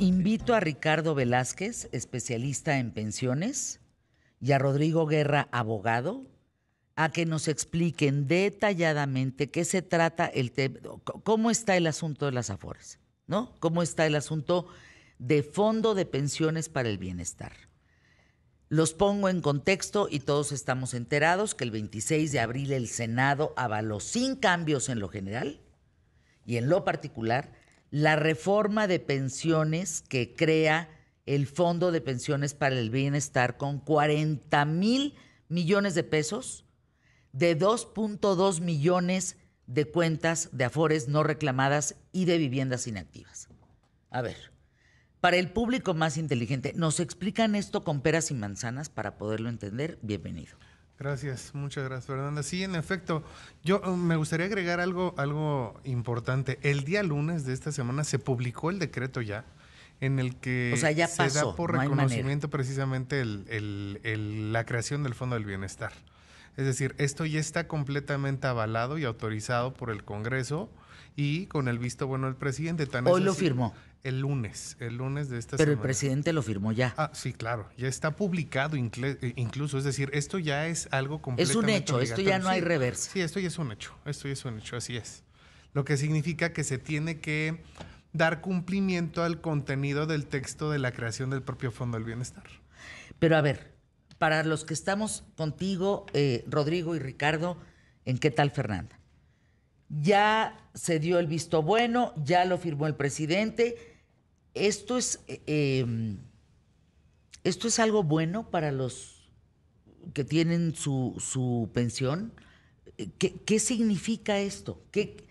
Invito a Ricardo Velázquez, especialista en pensiones, y a Rodrigo Guerra, abogado, a que nos expliquen detalladamente qué se trata el tema, cómo está el asunto de las afores, ¿no? Cómo está el asunto de fondo de pensiones para el bienestar. Los pongo en contexto y todos estamos enterados que el 26 de abril el Senado avaló sin cambios en lo general y en lo particular la reforma de pensiones que crea el Fondo de Pensiones para el Bienestar con 40 mil millones de pesos de 2.2 millones de cuentas de afores no reclamadas y de viviendas inactivas. A ver, para el público más inteligente, ¿nos explican esto con peras y manzanas para poderlo entender? Bienvenido. Gracias, muchas gracias Fernanda. Sí, en efecto, yo um, me gustaría agregar algo, algo importante. El día lunes de esta semana se publicó el decreto ya en el que se da por reconocimiento precisamente la creación del Fondo del Bienestar. Es decir, esto ya está completamente avalado y autorizado por el Congreso y con el visto bueno del presidente. Tan Hoy lo firmó. El lunes, el lunes de esta semana. Pero el presidente lo firmó ya. Ah, sí, claro, ya está publicado eh, incluso, es decir, esto ya es algo completamente Es un hecho, esto ya no hay reversa. Sí, esto ya es un hecho, esto ya es un hecho, así es. Lo que significa que se tiene que dar cumplimiento al contenido del texto de la creación del propio Fondo del Bienestar. Pero a ver, para los que estamos contigo, eh, Rodrigo y Ricardo, ¿en qué tal Fernanda? ya se dio el visto bueno, ya lo firmó el presidente. Esto es, eh, em, esto es algo bueno para los que tienen su, pensión. Eh, ¿Qué, significa esto? ¿Qué,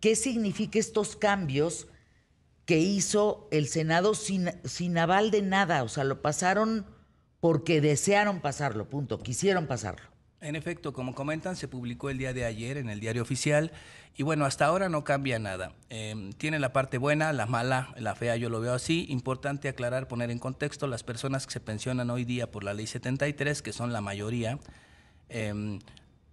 ¿Qué significa estos cambios que hizo el Senado sin, sin aval de nada? O sea, lo pasaron porque desearon pasarlo, punto, quisieron pasarlo. En efecto, como comentan, se publicó el día de ayer en el diario oficial y bueno, hasta ahora no cambia nada. Em, tiene la parte buena, la mala, la fea, yo lo veo así. Importante aclarar, poner en contexto, las personas que se pensionan hoy día por la ley 73, que son la mayoría, em,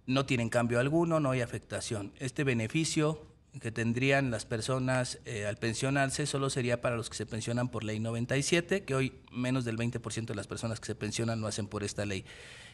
no tienen cambio alguno, no hay afectación. Este beneficio que tendrían las personas eh, al pensionarse solo sería para los que se pensionan por ley 97, que hoy menos del 20% de las personas que se pensionan lo hacen por esta ley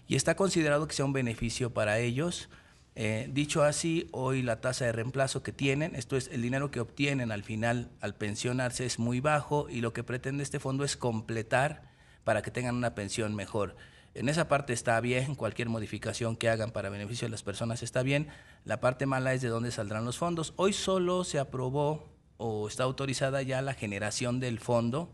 y está considerado que sea un beneficio para ellos. Eh, dicho así, hoy la tasa de reemplazo que tienen, esto es el dinero que obtienen al final al pensionarse es muy bajo y lo que pretende este fondo es completar para que tengan una pensión mejor. En esa parte está bien, cualquier modificación que hagan para beneficio de las personas está bien. La parte mala es de dónde saldrán los fondos. Hoy solo se aprobó o está autorizada ya la generación del fondo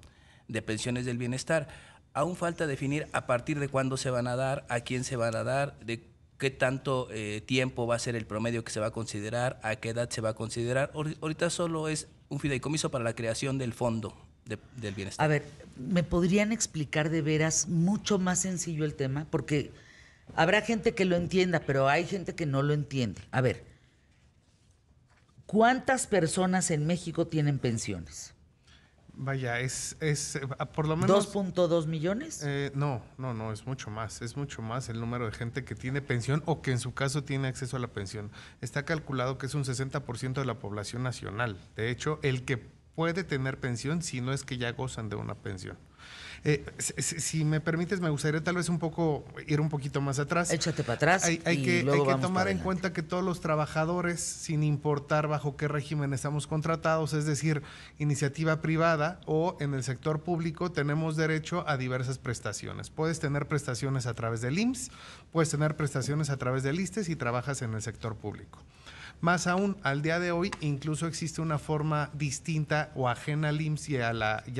de pensiones del bienestar. Aún falta definir a partir de cuándo se van a dar, a quién se van a dar, de qué tanto eh, tiempo va a ser el promedio que se va a considerar, a qué edad se va a considerar. Ahorita solo es un fideicomiso para la creación del fondo del bienestar. A ver, ¿me podrían explicar de veras mucho más sencillo el tema? Porque habrá gente que lo entienda, pero hay gente que no lo entiende. A ver, ¿cuántas personas en México tienen pensiones? Vaya, es, es ah, por lo menos... ¿2.2 millones? Eh, no, no, no, es mucho más, es mucho más el número de gente que tiene pensión o que en su caso tiene acceso a la pensión. Está calculado que es un 60% de la población nacional. De hecho, el que puede tener pensión si no es que ya gozan de una pensión. Eh, si, me permites, me gustaría tal vez un poco ir un poquito más atrás. Échate para atrás. Hay, que, tomar en cuenta que todos los trabajadores, sin importar bajo qué régimen estamos contratados, es decir, iniciativa privada o en el sector público, tenemos derecho a diversas prestaciones. Puedes tener prestaciones a través del IMSS, puedes tener prestaciones a través del ISTE si trabajas en el sector público. Más aún, al día de hoy incluso existe una forma distinta o ajena al IMSS y, a la, y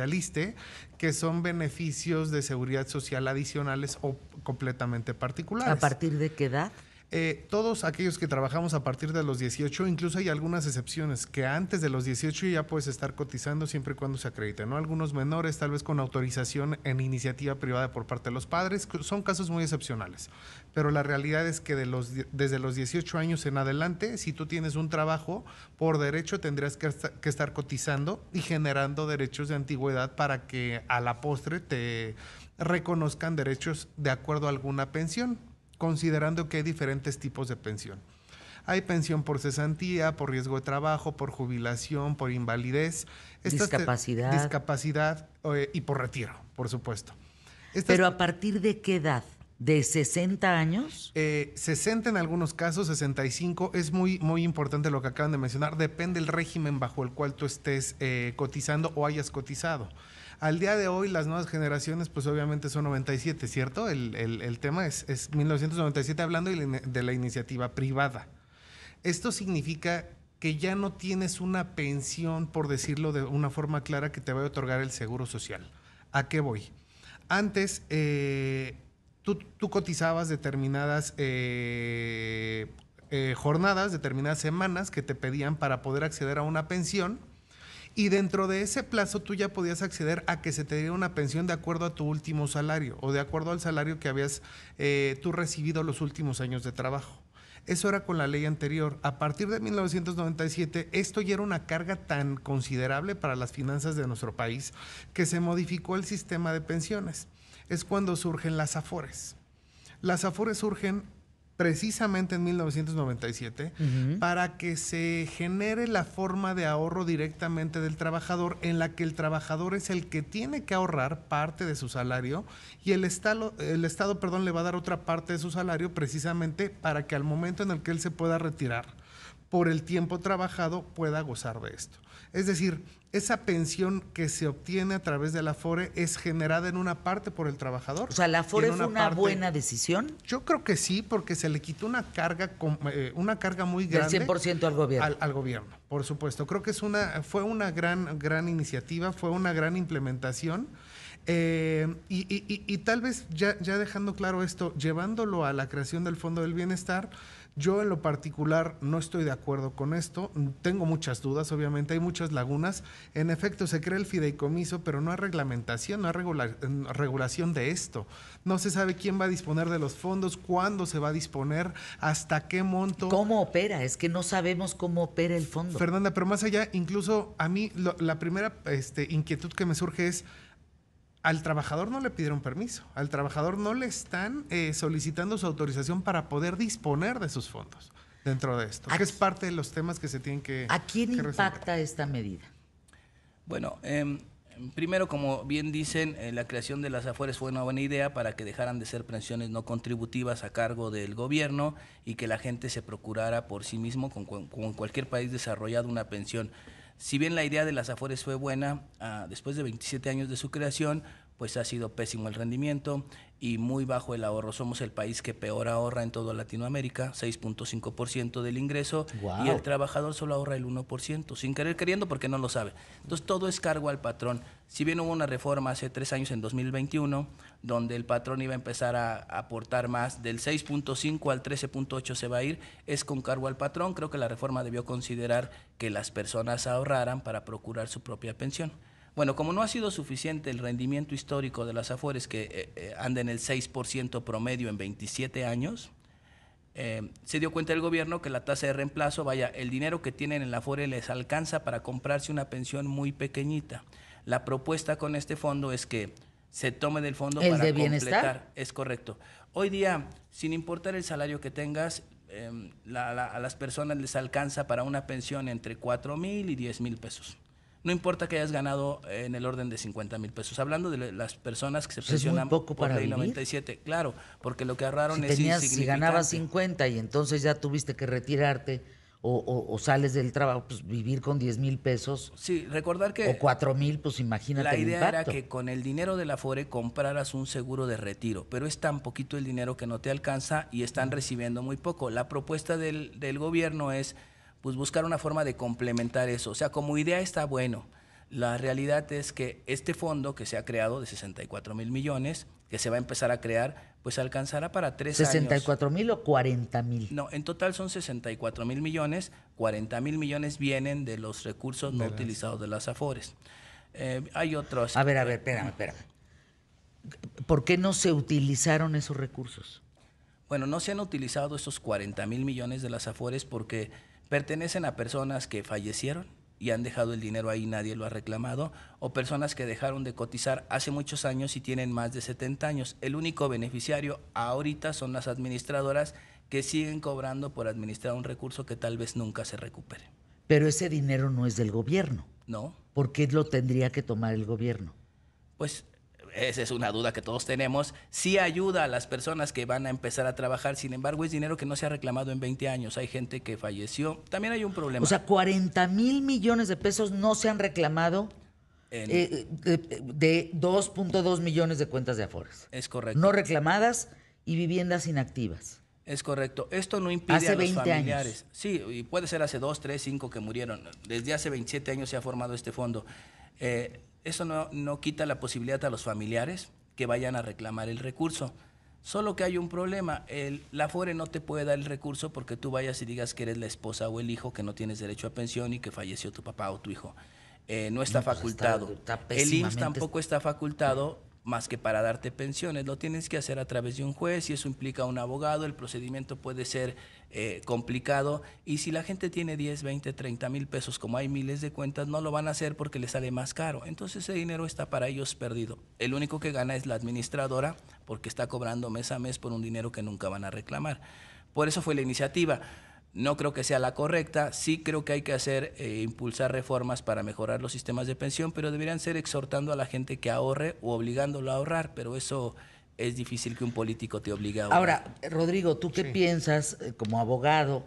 que son beneficios de seguridad social adicionales o completamente particulares. ¿A partir de qué edad? Eh, todos aquellos que trabajamos a partir de los 18, incluso hay algunas excepciones, que antes de los 18 ya puedes estar cotizando siempre y cuando se acredite, ¿no? Algunos menores, tal vez con autorización en iniciativa privada por parte de los padres, son casos muy excepcionales. Pero la realidad es que de los, desde los 18 años en adelante, si tú tienes un trabajo, por derecho tendrías que estar cotizando y generando derechos de antigüedad para que a la postre te reconozcan derechos de acuerdo a alguna pensión considerando que hay diferentes tipos de pensión. Hay pensión por cesantía, por riesgo de trabajo, por jubilación, por invalidez. discapacidad. Discapacidad eh, y por retiro, por supuesto. Pero a partir de qué edad? ¿De 60 años? 60 eh, en algunos casos, 65. Es muy, muy importante lo que acaban de mencionar. Depende del régimen bajo el cual tú estés eh, cotizando o hayas cotizado. Al día de hoy, las nuevas generaciones, pues obviamente son 97, ¿cierto? El, el, tema es, es, 1997 hablando de la iniciativa privada. Esto significa que ya no tienes una pensión, por decirlo de una forma clara, que te va a otorgar el Seguro Social. ¿A qué voy? Antes, eh, tú, cotizabas determinadas... Eh, eh, jornadas, determinadas semanas que te pedían para poder acceder a una pensión y dentro de ese plazo tú ya podías acceder a que se te diera una pensión de acuerdo a tu último salario o de acuerdo al salario que habías eh, tú recibido los últimos años de trabajo. Eso era con la ley anterior. A partir de 1997, esto ya era una carga tan considerable para las finanzas de nuestro país que se modificó el sistema de pensiones. Es cuando surgen las AFORES. Las AFORES surgen precisamente en 1997 para que se genere la forma de ahorro directamente del trabajador en la que el trabajador es el que tiene que ahorrar parte de su salario y el Estado, el Estado perdón, le va a dar otra parte de su salario precisamente para que al momento en el que él se pueda retirar por el tiempo trabajado pueda gozar de esto. Es decir, esa pensión que se obtiene a través de la Afore es generada en una parte por el trabajador. O sea, la FORE fue una, buena decisión. Yo creo que sí, porque se le quitó una carga, eh, una carga muy grande. Del 100% al gobierno. Al, gobierno, por supuesto. Creo que es una, fue una gran, gran iniciativa, fue una gran implementación. Eh, y, tal vez, ya, ya dejando claro esto, llevándolo a la creación del Fondo del Bienestar, yo en lo particular no estoy de acuerdo con esto, tengo muchas dudas, obviamente hay muchas lagunas. En efecto, se crea el fideicomiso, pero no hay reglamentación, no hay mm, regulación de esto. No se sabe quién va a disponer de los fondos, cuándo se va a disponer, hasta qué monto. ¿Cómo opera? Es que no sabemos cómo opera el fondo. Fernanda, pero más allá, incluso a mí la primera este, inquietud que me surge es al trabajador no le pidieron permiso, al trabajador no le están eh, solicitando su autorización para poder disponer de sus fondos dentro de esto, que es parte de los temas que se tienen que... ¿A quién impacta esta medida? Bueno, em, primero, como bien dicen, eh, la creación de las afueras fue una buena idea para que dejaran de ser pensiones no contributivas a cargo del gobierno y que la gente se procurara por sí mismo, con, con cualquier país desarrollado, una pensión si bien la idea de las Afores fue buena, ah, después de 27 años de su creación, pues ha sido pésimo el rendimiento y muy bajo el ahorro. Somos el país que peor ahorra en toda Latinoamérica, 6.5% del ingreso y el trabajador solo ahorra el 1%, sin querer queriendo porque no lo sabe. Entonces todo es cargo al patrón. Si bien hubo una reforma hace tres años, en 2021, donde el patrón iba a empezar a aportar más, del 6.5 al 13.8 se va a ir, es con cargo al patrón. Creo que la reforma debió considerar que las personas ahorraran para procurar su propia pensión. Bueno, como no ha sido suficiente el rendimiento histórico de las Afores, que eh, eh, andan en el 6% promedio en 27 años, eh, se dio cuenta el gobierno que la tasa de reemplazo, vaya, el dinero que tienen en la Afore les alcanza para comprarse una pensión muy pequeñita. La propuesta con este fondo es que se tome del fondo para de bienestar? completar. Es correcto. Hoy día, sin importar el salario que tengas, em, a las personas les alcanza para una pensión entre 4 mil y 10 mil pesos no importa que hayas ganado en el orden de 50 mil pesos. Hablando de las personas que se pensionan poco por ley 97, claro, porque lo que ahorraron es insignificante. Si ganabas 50 y entonces ya tuviste que retirarte o, sales del trabajo, pues vivir con 10 mil pesos. Sí, recordar que... O 4 mil, pues imagínate. La idea era que con el dinero de la FORE compraras un seguro de retiro, pero es tan poquito el dinero que no te alcanza y están recibiendo muy poco. La propuesta del, del gobierno es pues buscar una forma de complementar eso. O sea, como idea está bueno. La realidad es que este fondo que se ha creado de 64 mil millones, que se va a empezar a crear, pues alcanzará para tres años. ¿64 mil o 40 mil? No, en total son 64 mil millones, 40 mil millones vienen de los recursos no utilizados de las AFORES. Eh, hay otros... A ver, a ver, espérame, espérame. ¿Por qué no se utilizaron esos recursos? Bueno, no se han utilizado esos 40 mil millones de las AFORES porque pertenecen a personas que fallecieron y han dejado el dinero ahí, nadie lo ha reclamado, o personas que dejaron de cotizar hace muchos años y tienen más de 70 años. El único beneficiario ahorita son las administradoras que siguen cobrando por administrar un recurso que tal vez nunca se recupere. Pero ese dinero no es del gobierno. No. ¿Por qué lo tendría que tomar el gobierno? Pues esa es una duda que todos tenemos, sí ayuda a las personas que van a empezar a trabajar, sin embargo es dinero que no se ha reclamado en 20 años, hay gente que falleció, también hay un problema. O sea, 40 mil millones de pesos no se han reclamado eh, de 2.2 millones de cuentas de Afores. Es correcto. No reclamadas y viviendas inactivas. Es correcto. Esto no impide a los familiares. Sí, y puede ser hace 2, 3, 5 que murieron. Desde hace 27 años se ha formado este fondo. Eh, eso no, no quita la posibilidad a los familiares que vayan a reclamar el recurso. Solo que hay un problema, el, la FORE no te puede dar el recurso porque tú vayas y digas que eres la esposa o el hijo, que no tienes derecho a pensión y que falleció tu papá o tu hijo. Eh, no pues está facultado. está, el IMSS tampoco está facultado más que para darte pensiones. Lo tienes que hacer a través de un juez y eso implica un abogado, el procedimiento puede ser eh, complicado y si la gente tiene 10, 20, 30 mil pesos, como hay miles de cuentas, no lo van a hacer porque les sale más caro. Entonces ese dinero está para ellos perdido. El único que gana es la administradora porque está cobrando mes a mes por un dinero que nunca van a reclamar. Por eso fue la iniciativa. No creo que sea la correcta, sí creo que hay que hacer eh, impulsar reformas para mejorar los sistemas de pensión, pero deberían ser exhortando a la gente que ahorre o obligándolo a ahorrar, pero eso es difícil que un político te obligue a ahorrar. Ahora, Rodrigo, ¿tú qué piensas eh, como abogado?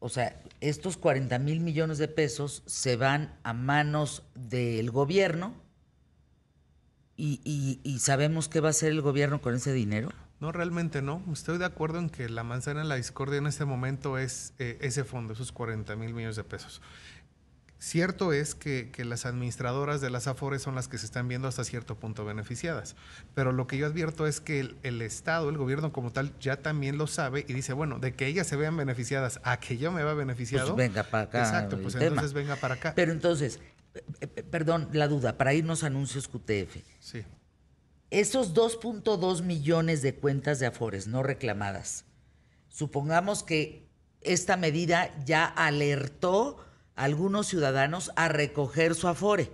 O sea, estos 40 mil millones de pesos se van a manos del gobierno y, y sabemos qué va a hacer el gobierno con ese dinero. No, realmente no. Estoy de acuerdo en que la manzana en la discordia en este momento es eh, ese fondo, esos 40 mil millones de pesos. Cierto es que, las administradoras de las AFORES son las que se están viendo hasta cierto punto beneficiadas, pero lo que yo advierto es que el, Estado, el gobierno como tal, ya también lo sabe y dice, bueno, de que ellas se vean beneficiadas a que yo me va beneficiado. Pues venga para acá. Exacto, pues entonces venga para acá. Pero entonces, eh, eh, perdón la duda, para irnos a anuncios QTF. Sí esos 2.2 millones de cuentas de Afores no reclamadas, supongamos que esta medida ya alertó a algunos ciudadanos a recoger su Afore.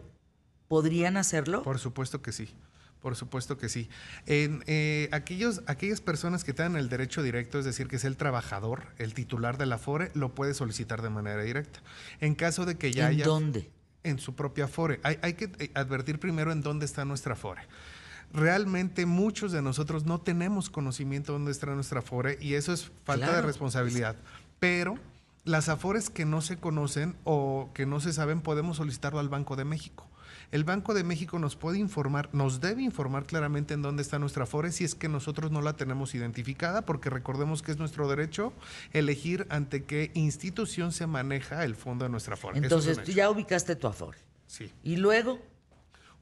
¿Podrían hacerlo? Por supuesto que sí. Por supuesto que sí. En, eh, aquellos, aquellas personas que tengan el derecho directo, es decir, que es el trabajador, el titular del Afore, lo puede solicitar de manera directa. En caso de que ya ¿Dónde? En su propia Afore. Hay, hay que advertir primero en dónde está nuestra Afore realmente muchos de nosotros no tenemos conocimiento de dónde está nuestra Afore y eso es falta de responsabilidad. Pero las Afores que no se conocen o que no se saben podemos solicitarlo al Banco de México. El Banco de México nos puede informar, nos debe informar claramente en dónde está nuestra Afore si es que nosotros no la tenemos identificada, porque recordemos que es nuestro derecho elegir ante qué institución se maneja el fondo de nuestra Afore. Entonces, tú ya ubicaste tu Afore. Sí. Y luego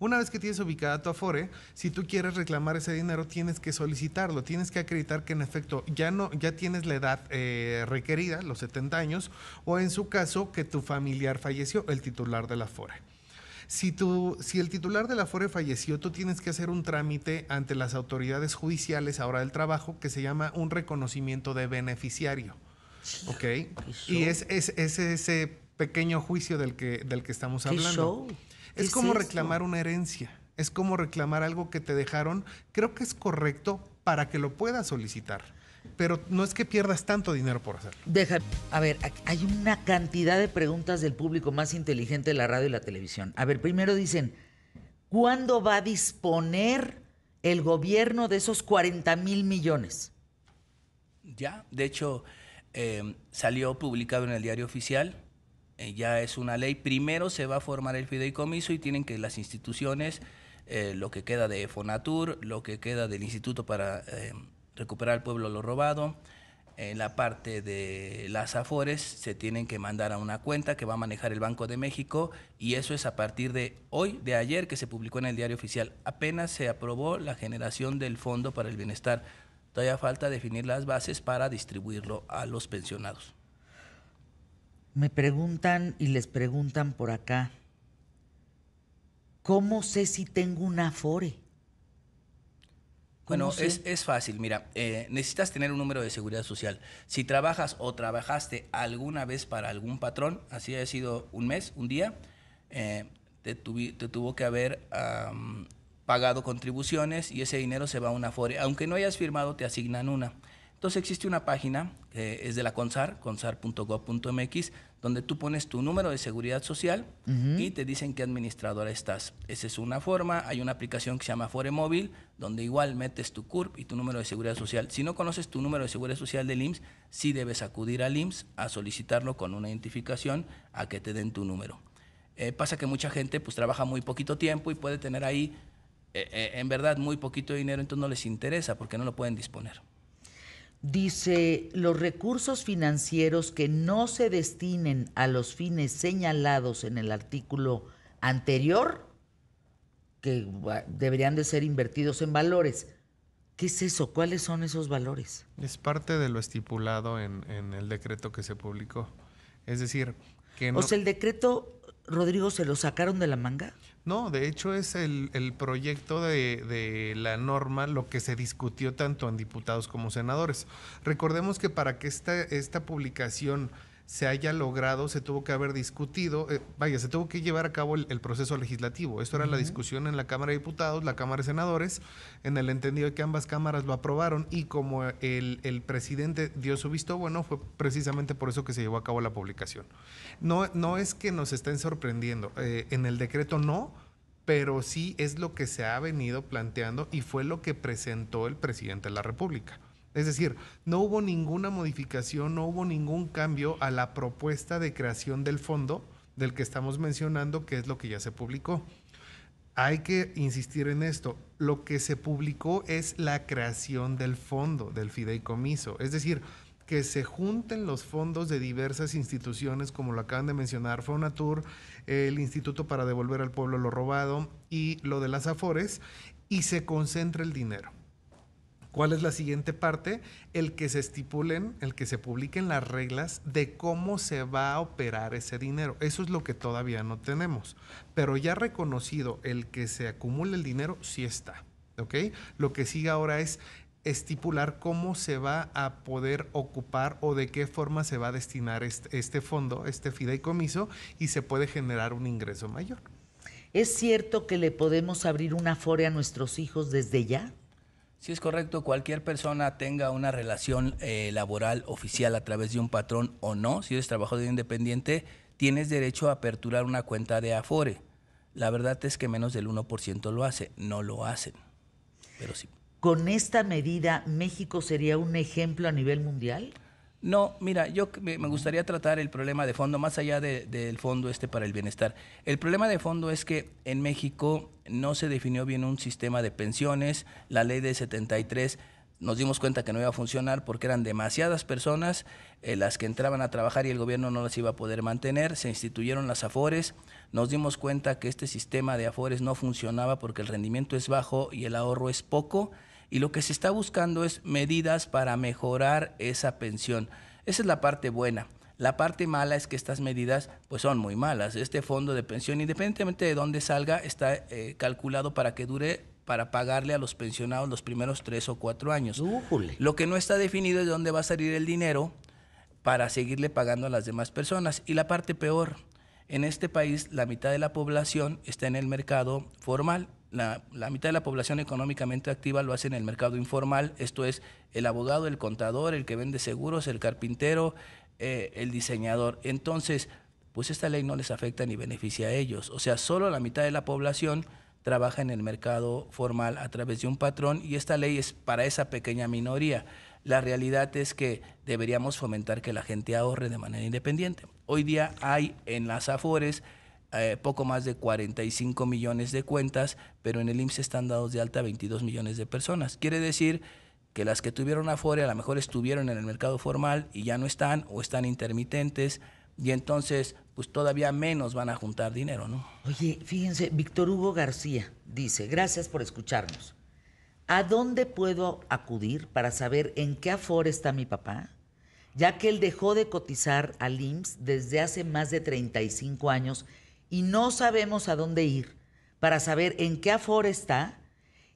una vez que tienes ubicada tu Afore, si tú quieres reclamar ese dinero, tienes que solicitarlo, tienes que acreditar que en efecto ya no, ya tienes la edad eh, requerida, los 70 años, o en su caso que tu familiar falleció, el titular de la Afore. Si, tú si el titular de la Afore falleció, tú tienes que hacer un trámite ante las autoridades judiciales ahora del trabajo que se llama un reconocimiento de beneficiario. ¿Ok? Y es, es ese pequeño juicio del que, del que estamos hablando. Es, como reclamar una herencia, es como reclamar algo que te dejaron. Creo que es correcto para que lo puedas solicitar. Pero no es que pierdas tanto dinero por hacerlo. Deja, a ver, hay una cantidad de preguntas del público más inteligente de la radio y la televisión. A ver, primero dicen, ¿cuándo va a disponer el gobierno de esos 40 mil millones? Ya, de hecho, eh, salió publicado en el diario oficial eh, ya es una ley. Primero se va a formar el fideicomiso y tienen que las instituciones, eh, lo que queda de Fonatur, lo que queda del Instituto para eh, Recuperar al Pueblo lo Robado, en la parte de las AFORES se tienen que mandar a una cuenta que va a manejar el Banco de México y eso es a partir de hoy, de ayer que se publicó en el diario oficial. Apenas se aprobó la generación del Fondo para el Bienestar. Todavía falta definir las bases para distribuirlo a los pensionados. Me preguntan y les preguntan por acá, ¿cómo sé si tengo un Afore? Bueno, es, fácil, mira, eh, necesitas tener un número de seguridad social. Si trabajas o trabajaste alguna vez para algún patrón, así ha sido un mes, un día, eh, te, tuvo que haber pagado contribuciones y ese dinero se va a una FORE. Aunque no hayas firmado, te asignan una. Entonces existe una página que es de la CONSAR, consar.gov.mx, donde tú pones tu número de seguridad social y te dicen qué administradora estás. Esa es una forma. Hay una aplicación que se llama Fore Móvil, donde igual metes tu CURP y tu número de seguridad social. Si no conoces tu número de seguridad social del IMSS, sí debes acudir al IMSS a solicitarlo con una identificación a que te den tu número. Eh, pasa que mucha gente pues trabaja muy poquito tiempo y puede tener ahí eh, eh, en verdad muy poquito dinero, entonces no les interesa porque no lo pueden disponer. Dice, los recursos financieros que no se destinen a los fines señalados en el artículo anterior, que deberían de ser invertidos en valores. ¿Qué es eso? ¿Cuáles son esos valores? Es parte de lo estipulado en, en el decreto que se publicó. Es decir, o sea, el decreto, Rodrigo, ¿se lo sacaron de la manga? No, de hecho es el, proyecto de, la norma lo que se discutió tanto en diputados como senadores. Recordemos que para que esta publicación se haya logrado, se tuvo que haber discutido, eh, vaya, se tuvo que llevar a cabo el, proceso legislativo. Esto era la discusión en la Cámara de Diputados, la Cámara de Senadores, en el entendido de que ambas cámaras lo aprobaron y como eh, el, presidente dio su visto bueno, fue precisamente por eso que se llevó a cabo la publicación. No, no es que nos estén sorprendiendo, eh, en el decreto no, pero sí es lo que se ha venido planteando y fue lo que presentó el presidente de la República. Es decir, no hubo ninguna modificación, no hubo ningún cambio a la propuesta de creación del fondo del que estamos mencionando, que es lo que ya se publicó. Hay que insistir en esto. Lo que se publicó es la creación del fondo, del fideicomiso. Es decir, que se junten los fondos de diversas instituciones, como lo acaban de mencionar, Fonatur, el Instituto para Devolver al Pueblo lo Robado y lo de las Afores, y se concentra el dinero. ¿Cuál es la siguiente parte? El que se estipulen, el que se publiquen las reglas de cómo se va a operar ese dinero. Eso es lo que todavía no tenemos. Pero ya reconocido el que se acumule el dinero, sí está. ¿Ok? Lo que sigue ahora es estipular cómo se va a poder ocupar o de qué forma se va a destinar este, fondo, este fideicomiso, y se puede generar un ingreso mayor. ¿Es cierto que le podemos abrir una fore a nuestros hijos desde ya? Si es correcto, cualquier persona tenga una relación eh, laboral oficial a través de un patrón o no, si eres trabajador independiente, tienes derecho a aperturar una cuenta de Afore. La verdad es que menos del 1% lo hace, no lo hacen, pero sí. ¿Con esta medida México sería un ejemplo a nivel mundial? No, mira, yo me gustaría tratar el problema de fondo, más allá del fondo este para el bienestar. El problema de fondo es que en México no se definió bien un sistema de pensiones, la ley de 73 nos dimos cuenta que no iba a funcionar porque eran demasiadas personas eh, las que entraban a trabajar y el gobierno no las iba a poder mantener. Se instituyeron las afores. Nos dimos cuenta que este sistema de afores no funcionaba porque el rendimiento es bajo y el ahorro es poco y lo que se está buscando es medidas para mejorar esa pensión. Esa es la parte buena. La parte mala es que estas medidas pues son muy malas. Este fondo de pensión, independientemente de dónde salga, está eh, calculado para que dure para pagarle a los pensionados los primeros tres o cuatro años. Lo que no está definido es de dónde va a salir el dinero para seguirle pagando a las demás personas. Y la parte peor, en este país la mitad de la población está en el mercado formal la, mitad de la población económicamente activa lo hace en el mercado informal, esto es el abogado, el contador, el que vende seguros, el carpintero, eh, el diseñador. Entonces, pues esta ley no les afecta ni beneficia a ellos. O sea, solo la mitad de la población trabaja en el mercado formal a través de un patrón y esta ley es para esa pequeña minoría. La realidad es que deberíamos fomentar que la gente ahorre de manera independiente. Hoy día hay en las AFORES eh, poco más de 45 millones de cuentas, pero en el IMSS están dados de alta 22 millones de personas. Quiere decir que las que tuvieron Afore a lo mejor estuvieron en el mercado formal y ya no están o están intermitentes y entonces pues todavía menos van a juntar dinero, ¿no? Oye, fíjense, Víctor Hugo García dice, gracias por escucharnos. ¿A dónde puedo acudir para saber en qué Afore está mi papá? Ya que él dejó de cotizar al IMSS desde hace más de 35 años y no sabemos a dónde ir para saber en qué Afore está.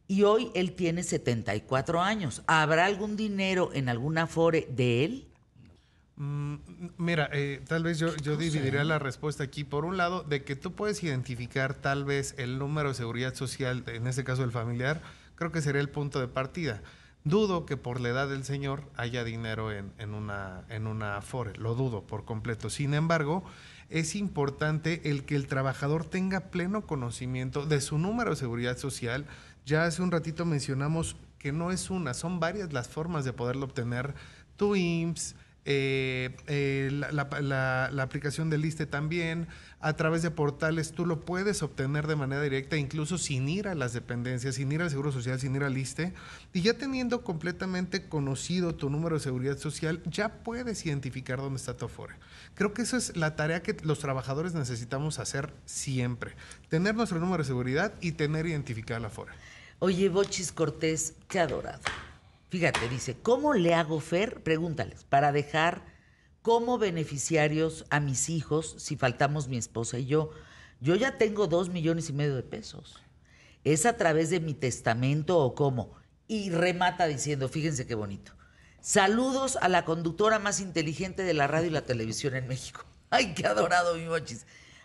Y hoy él tiene 74 años. ¿Habrá algún dinero en algún afore de él? Mm, mira, eh, tal vez yo, yo dividiría la respuesta aquí. Por un lado, de que tú puedes identificar tal vez el número de seguridad social, en este caso el familiar, creo que sería el punto de partida. Dudo que por la edad del señor haya dinero en, una, en una afore, lo dudo por completo. Sin embargo, es importante el que el trabajador tenga pleno conocimiento de su número de seguridad social. Ya hace un ratito mencionamos que no es una, son varias las formas de poderlo obtener. Tu IMSS, eh, eh, la, la, aplicación del ISTE también, a través de portales tú lo puedes obtener de manera directa, incluso sin ir a las dependencias, sin ir al Seguro Social, sin ir al ISTE. Y ya teniendo completamente conocido tu número de seguridad social, ya puedes identificar dónde está tu Afore. Creo que esa es la tarea que los trabajadores necesitamos hacer siempre. Tener nuestro número de seguridad y tener identificada la Afore. Oye, Bochis Cortés, qué adorado. Fíjate, dice, ¿cómo le hago Fer? Pregúntales, para dejar ¿Cómo beneficiarios a mis hijos si faltamos mi esposa y yo. Yo ya tengo dos millones y medio de pesos. ¿Es a través de mi testamento o cómo? Y remata diciendo, fíjense qué bonito. Saludos a la conductora más inteligente de la radio y la televisión en México. Ay, qué adorado mi mochis.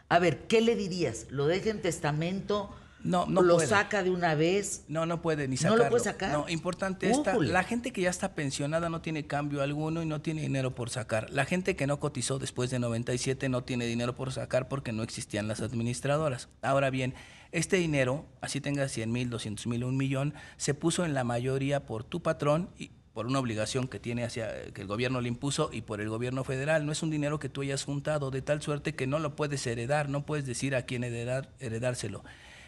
A ver, ¿qué le dirías? ¿Lo deje en testamento? No, no lo saca de una vez. No, no puede ni sacarlo. No lo puede sacar. No, importante esta, la gente que ya está pensionada no tiene cambio alguno y no tiene dinero por sacar. La gente que no cotizó después de 97 no tiene dinero por sacar porque no existían las administradoras. Ahora bien, este dinero, así tenga 100 mil, 200 mil, un millón, se puso en la mayoría por tu patrón y por una obligación que tiene hacia que el gobierno le impuso y por el gobierno federal. No es un dinero que tú hayas juntado de tal suerte que no lo puedes heredar, no puedes decir a quién heredar, heredárselo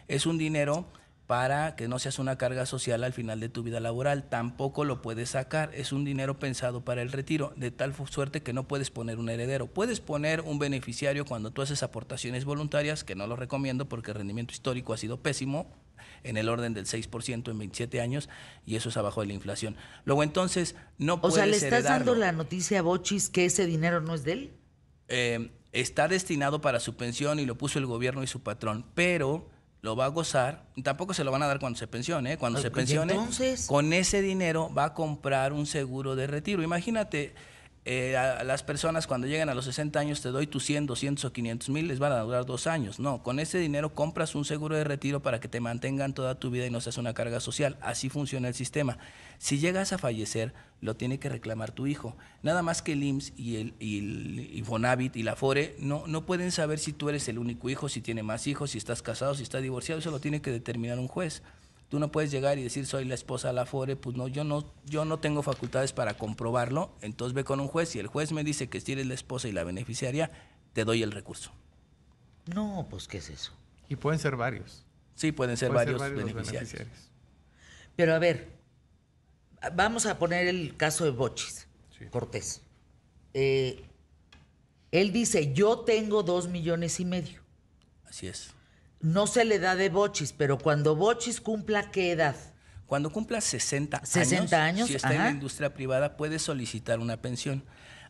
es un dinero para que no seas una carga social al final de tu vida laboral. Tampoco lo puedes sacar. Es un dinero pensado para el retiro, de tal suerte que no puedes poner un heredero. Puedes poner un beneficiario cuando tú haces aportaciones voluntarias, que no lo recomiendo porque el rendimiento histórico ha sido pésimo, en el orden del 6% en 27 años y eso es abajo de la inflación. Luego entonces no o O sea, ¿le estás dando la noticia a Bochis que ese dinero no es de él? Eh, está destinado para su pensión y lo puso el gobierno y su patrón, pero lo va a gozar, tampoco se lo van a dar cuando se pensione, ¿eh? cuando se pues, pensione, con ese dinero va a comprar un seguro de retiro. Imagínate, eh, a, las personas cuando llegan a los 60 años te doy tus 100, 200 o 500 mil, les van a durar dos años. No, con ese dinero compras un seguro de retiro para que te mantengan toda tu vida y no seas una carga social. Así funciona el sistema. Si llegas a fallecer, lo tiene que reclamar tu hijo. Nada más que el IMSS y el, y y la FORE no, no pueden saber si tú eres el único hijo, si tiene más hijos, si estás casado, si estás divorciado. Eso lo tiene que determinar un juez. Tú no puedes llegar y decir soy la esposa de la FORE, pues no, yo no, yo no tengo facultades para comprobarlo, entonces ve con un juez y el juez me dice que si eres la esposa y la beneficiaria, te doy el recurso. No, pues ¿qué es eso? Y pueden ser varios. Sí, pueden ser, varios, beneficiarios. Pero a ver, vamos a poner el caso de Bochis, Cortés. Eh, él dice, yo tengo dos millones y medio. Así es no se le da de Bochis, pero cuando Bochis cumpla qué edad? Cuando cumpla 60, años, si está en la industria privada puede solicitar una pensión.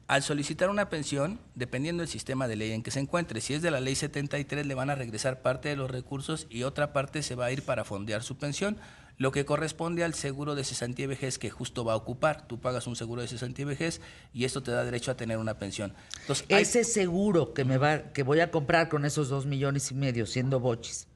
Al solicitar una pensión, dependiendo del sistema de ley en que se encuentre, si es de la ley 73 le van a regresar parte de los recursos y otra parte se va a ir para fondear su pensión. Lo que corresponde al seguro de cesantía y vejez que justo va a ocupar, tú pagas un seguro de cesantía y vejez y esto te da derecho a tener una pensión. Entonces, Ese seguro que me va, que voy a comprar con esos dos millones y medio siendo boches,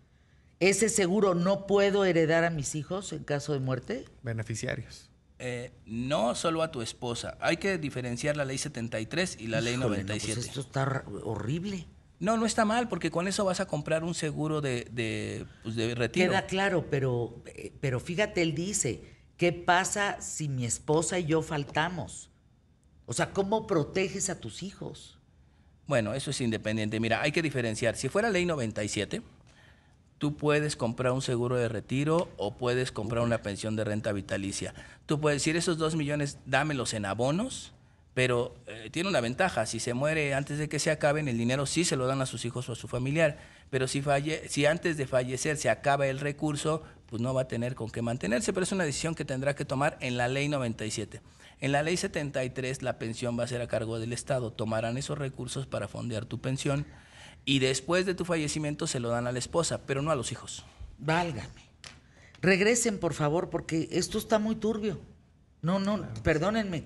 ese seguro no puedo heredar a mis hijos en caso de muerte. Beneficiarios. Eh, no solo a tu esposa. Hay que diferenciar la ley 73 y la ley 97. Pues y esto está horrible. No, no está mal, porque con eso vas a comprar un seguro pues, de, retiro. Queda claro, pero, pero fíjate, él dice, ¿qué pasa si mi esposa y yo faltamos? O sea, ¿cómo proteges a tus hijos? Bueno, eso es independiente. Mira, hay que diferenciar. Si fuera ley 97, tú puedes comprar un seguro de retiro o puedes comprar una pensión de renta vitalicia. Tú puedes decir, esos dos millones, dámelos en abonos pero eh, tiene una ventaja, si se muere antes de que se acaben, el dinero sí se lo dan a sus hijos o a su familiar, pero si, falle si antes de fallecer se acaba el recurso, pues no va a tener con qué mantenerse, pero es una decisión que tendrá que tomar en la ley 97. En la ley 73 la pensión va a ser a cargo del Estado, tomarán esos recursos para fondear tu pensión y después de tu fallecimiento se lo dan a la esposa, pero no a los hijos. Válgame. Regresen, por favor, porque esto está muy turbio. No, no, perdónenme,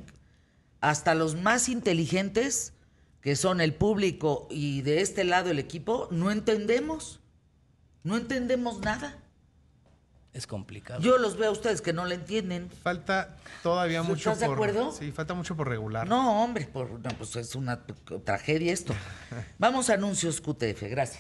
hasta los más inteligentes, que son el público y de este lado el equipo, no entendemos. No entendemos nada. Es complicado. Yo los veo a ustedes que no le entienden. Falta todavía mucho. de acuerdo? Sí, falta mucho por regular. No, hombre, por, pues es una tragedia esto. Vamos a anuncios QTF, gracias.